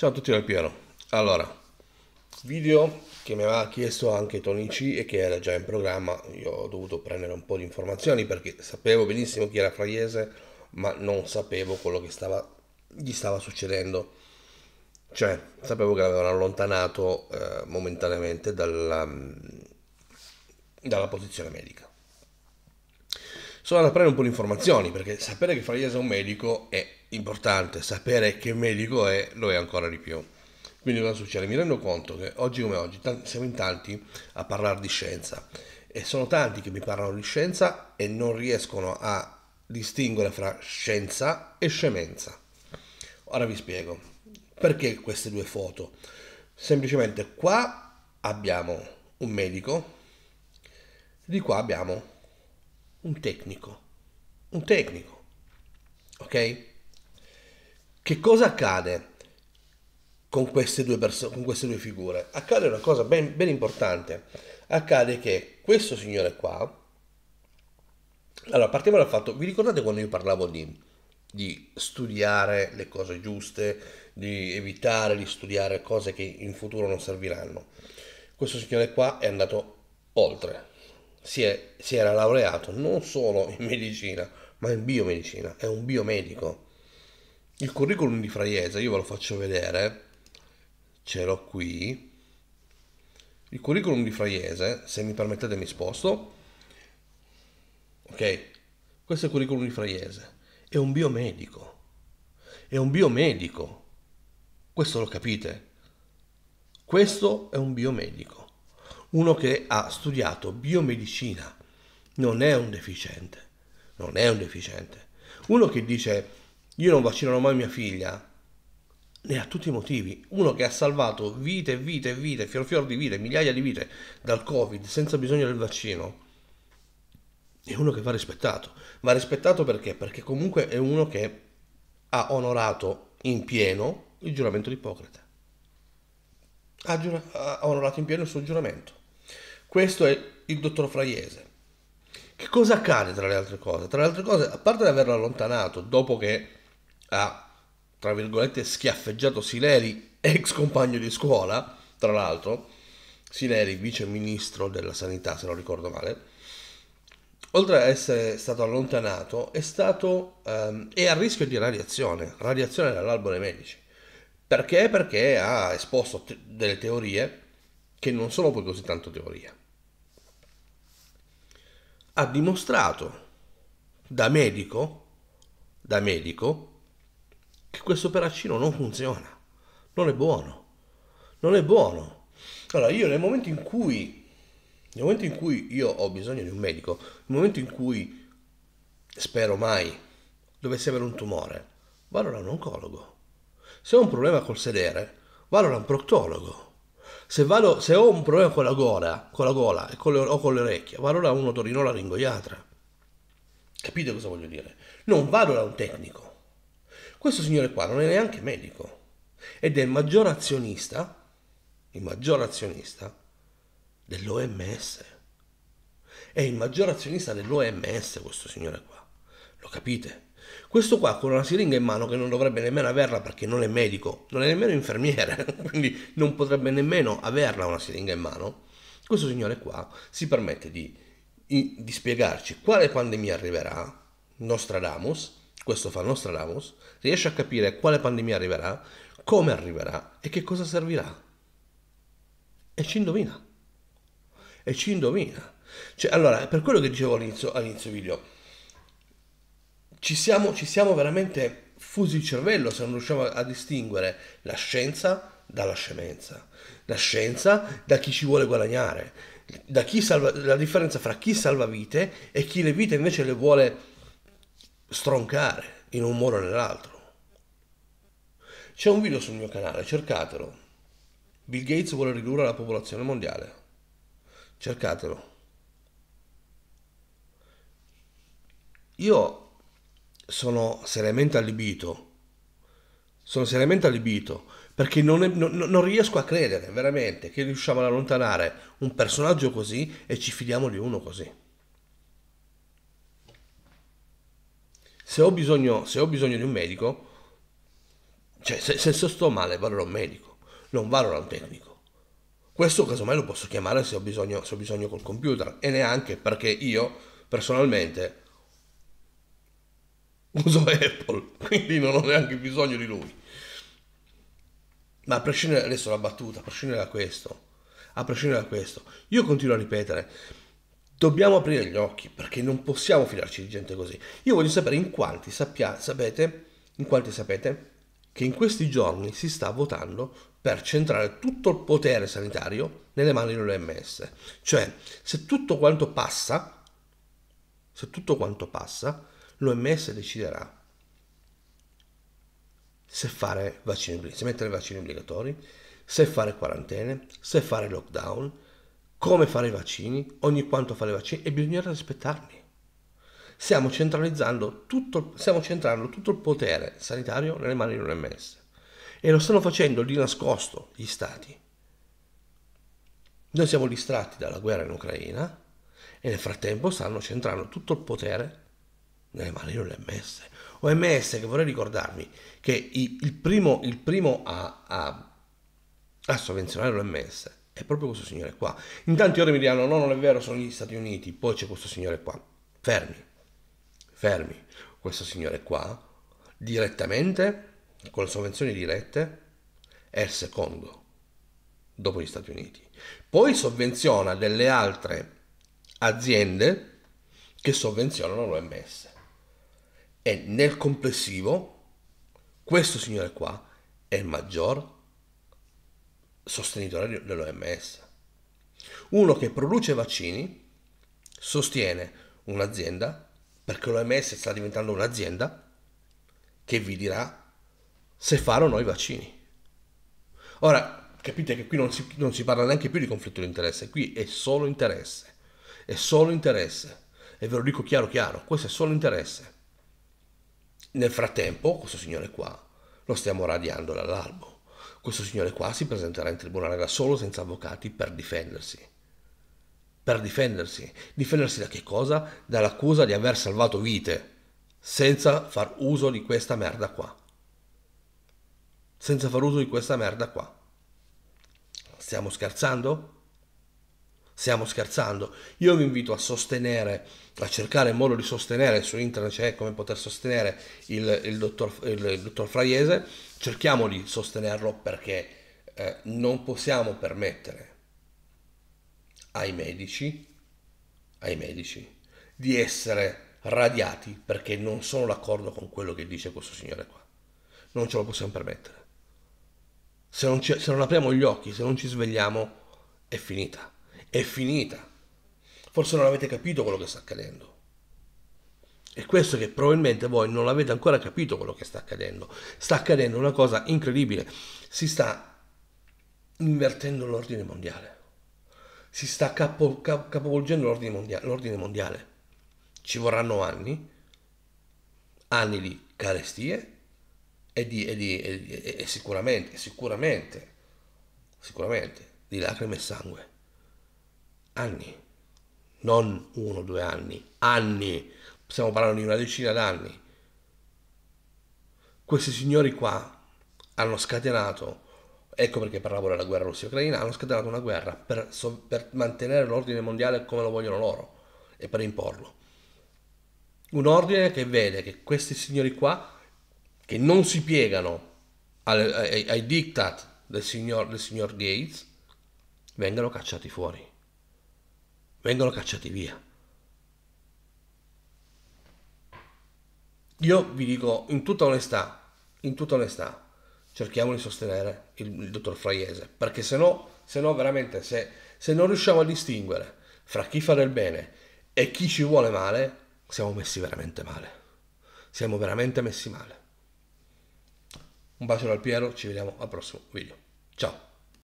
Ciao a tutti dal piano. Allora, video che mi aveva chiesto anche Tony C e che era già in programma, io ho dovuto prendere un po' di informazioni perché sapevo benissimo chi era Fraiese, ma non sapevo quello che stava, gli stava succedendo. Cioè, sapevo che l'avevano allontanato eh, momentaneamente dalla, mm, dalla posizione medica sono andato a prendere un po' di informazioni perché sapere che Fraiese è un medico è importante, sapere che medico è lo è ancora di più. Quindi cosa succede? Mi rendo conto che oggi come oggi siamo in tanti a parlare di scienza e sono tanti che mi parlano di scienza e non riescono a distinguere fra scienza e scemenza. Ora vi spiego perché queste due foto. Semplicemente qua abbiamo un medico, di qua abbiamo un tecnico. Un tecnico. Ok? Che cosa accade con queste due, perso- con queste due figure? Accade una cosa ben, ben importante. Accade che questo signore qua... Allora, partiamo dal fatto, vi ricordate quando io parlavo di di studiare le cose giuste, di evitare di studiare cose che in futuro non serviranno. Questo signore qua è andato oltre, si, è, si era laureato non solo in medicina, ma in biomedicina, è un biomedico. Il curriculum di Fraiesa, io ve lo faccio vedere, ce l'ho qui. Il curriculum di Fraiese, se mi permettete mi sposto. Ok, questo è il curriculum di Fraiese. È un biomedico. È un biomedico. Questo lo capite. Questo è un biomedico uno che ha studiato biomedicina non è un deficiente, non è un deficiente. Uno che dice io non vaccinerò mai mia figlia, ne ha tutti i motivi. Uno che ha salvato vite e vite e vite, fior fior di vite, migliaia di vite dal Covid senza bisogno del vaccino, è uno che va rispettato. Va rispettato perché? Perché comunque è uno che ha onorato in pieno il giuramento di Ippocrate. Ha, giura- ha onorato in pieno il suo giuramento. Questo è il dottor Fraiese. Che cosa accade tra le altre cose? Tra le altre cose, a parte di averlo allontanato dopo che ha, tra virgolette, schiaffeggiato Sileri, ex compagno di scuola, tra l'altro, Sileri, vice ministro della sanità, se non ricordo male, oltre ad essere stato allontanato, è stato um, è a rischio di radiazione, radiazione dall'albo dei medici. Perché? Perché ha esposto te- delle teorie che non sono poi così tanto teorie ha dimostrato da medico, da medico, che questo peraccino non funziona, non è buono, non è buono. Allora io nel momento in cui, nel momento in cui io ho bisogno di un medico, nel momento in cui spero mai dovesse avere un tumore, vado da un oncologo. Se ho un problema col sedere, vado da un proctologo. Se, vado, se ho un problema con la gola, con la gola con le, o con le orecchie, vado da un otorino ringoiatra. Capite cosa voglio dire? Non vado da un tecnico. Questo signore qua non è neanche medico ed è il maggior azionista, il maggior azionista dell'OMS. È il maggior azionista dell'OMS questo signore qua. Lo capite? Questo qua con una siringa in mano che non dovrebbe nemmeno averla perché non è medico, non è nemmeno infermiere, quindi non potrebbe nemmeno averla una siringa in mano. Questo signore qua si permette di, di spiegarci quale pandemia arriverà, Nostradamus, questo fa Nostradamus, riesce a capire quale pandemia arriverà, come arriverà e che cosa servirà. E ci indovina. E ci indovina. Cioè, allora, per quello che dicevo all'inizio, all'inizio video, ci siamo, ci siamo veramente fusi il cervello se non riusciamo a, distinguere la scienza dalla scemenza, la scienza da chi ci vuole guadagnare, da chi salva, la differenza fra chi salva vite e chi le vite invece le vuole stroncare in un modo o nell'altro. C'è un video sul mio canale, cercatelo. Bill Gates vuole ridurre la popolazione mondiale. Cercatelo. Io sono seriamente allibito. Sono seriamente allibito perché non, è, non, non, riesco a credere veramente che riusciamo ad allontanare un personaggio così e ci fidiamo di uno così. Se ho bisogno, se ho bisogno di un medico, cioè se, se sto male vado da un medico, non vado da un tecnico. Questo casomai lo posso chiamare se ho bisogno, se ho bisogno col computer e neanche perché io personalmente uso Apple, quindi non ho neanche bisogno di lui. Ma a prescindere adesso la battuta, a prescindere da questo, a prescindere da questo, io continuo a ripetere, dobbiamo aprire gli occhi perché non possiamo fidarci di gente così. Io voglio sapere in quanti sappia, sapete, in quanti sapete che in questi giorni si sta votando per centrare tutto il potere sanitario nelle mani dell'OMS. Cioè, se tutto quanto passa, se tutto quanto passa, l'OMS deciderà se fare vaccini se mettere vaccini obbligatori, se fare quarantene, se fare lockdown, come fare i vaccini, ogni quanto fare i vaccini e bisognerà rispettarli. Stiamo centralizzando tutto, stiamo centrando tutto il potere sanitario nelle mani dell'OMS e lo stanno facendo di nascosto gli stati. Noi siamo distratti dalla guerra in Ucraina e nel frattempo stanno centrando tutto il potere nelle mani dell'OMS. OMS che vorrei ricordarvi che il primo, il primo a, a, a sovvenzionare l'OMS è proprio questo signore qua. In tanti ore mi diranno no, non è vero, sono gli Stati Uniti, poi c'è questo signore qua. Fermi, fermi. Questo signore qua, direttamente, con le sovvenzioni dirette, è il secondo dopo gli Stati Uniti. Poi sovvenziona delle altre aziende che sovvenzionano l'OMS. E nel complessivo, questo signore qua è il maggior sostenitore dell'OMS. Uno che produce vaccini sostiene un'azienda, perché l'OMS sta diventando un'azienda, che vi dirà se fare o no i vaccini. Ora, capite che qui non si, non si parla neanche più di conflitto di interesse, qui è solo interesse, è solo interesse, e ve lo dico chiaro chiaro, questo è solo interesse. Nel frattempo, questo signore qua lo stiamo radiando dall'albo. Questo signore qua si presenterà in tribunale da solo senza avvocati per difendersi. Per difendersi. Difendersi da che cosa? Dall'accusa di aver salvato vite senza far uso di questa merda qua. Senza far uso di questa merda qua. Stiamo scherzando? Stiamo scherzando. Io vi invito a sostenere, a cercare modo di sostenere, su internet c'è cioè, come poter sostenere il, il, dottor, il, il dottor Fraiese, cerchiamo di sostenerlo perché eh, non possiamo permettere ai medici, ai medici di essere radiati perché non sono d'accordo con quello che dice questo signore qua. Non ce lo possiamo permettere. Se non, ci, se non apriamo gli occhi, se non ci svegliamo, è finita è finita. Forse non avete capito quello che sta accadendo. E questo che probabilmente voi non avete ancora capito quello che sta accadendo. Sta accadendo una cosa incredibile. Si sta invertendo l'ordine mondiale. Si sta capo, cap, capovolgendo l'ordine mondiale, l'ordine mondiale. Ci vorranno anni, anni di carestie e, di, e, di, e, e sicuramente, sicuramente, sicuramente di lacrime e sangue anni, non uno o due anni, anni, stiamo parlando di una decina d'anni. Questi signori qua hanno scatenato, ecco perché parlavo della guerra russa-ucraina, hanno scatenato una guerra per, per mantenere l'ordine mondiale come lo vogliono loro e per imporlo. Un ordine che vede che questi signori qua, che non si piegano ai, ai, ai diktat del signor, del signor Gates, vengano cacciati fuori vengono cacciati via. Io vi dico in tutta onestà, in tutta onestà, cerchiamo di sostenere il, il dottor Fraiese, perché se no, se no veramente, se, se non riusciamo a distinguere fra chi fa del bene e chi ci vuole male, siamo messi veramente male. Siamo veramente messi male. Un bacio dal Piero, ci vediamo al prossimo video. Ciao!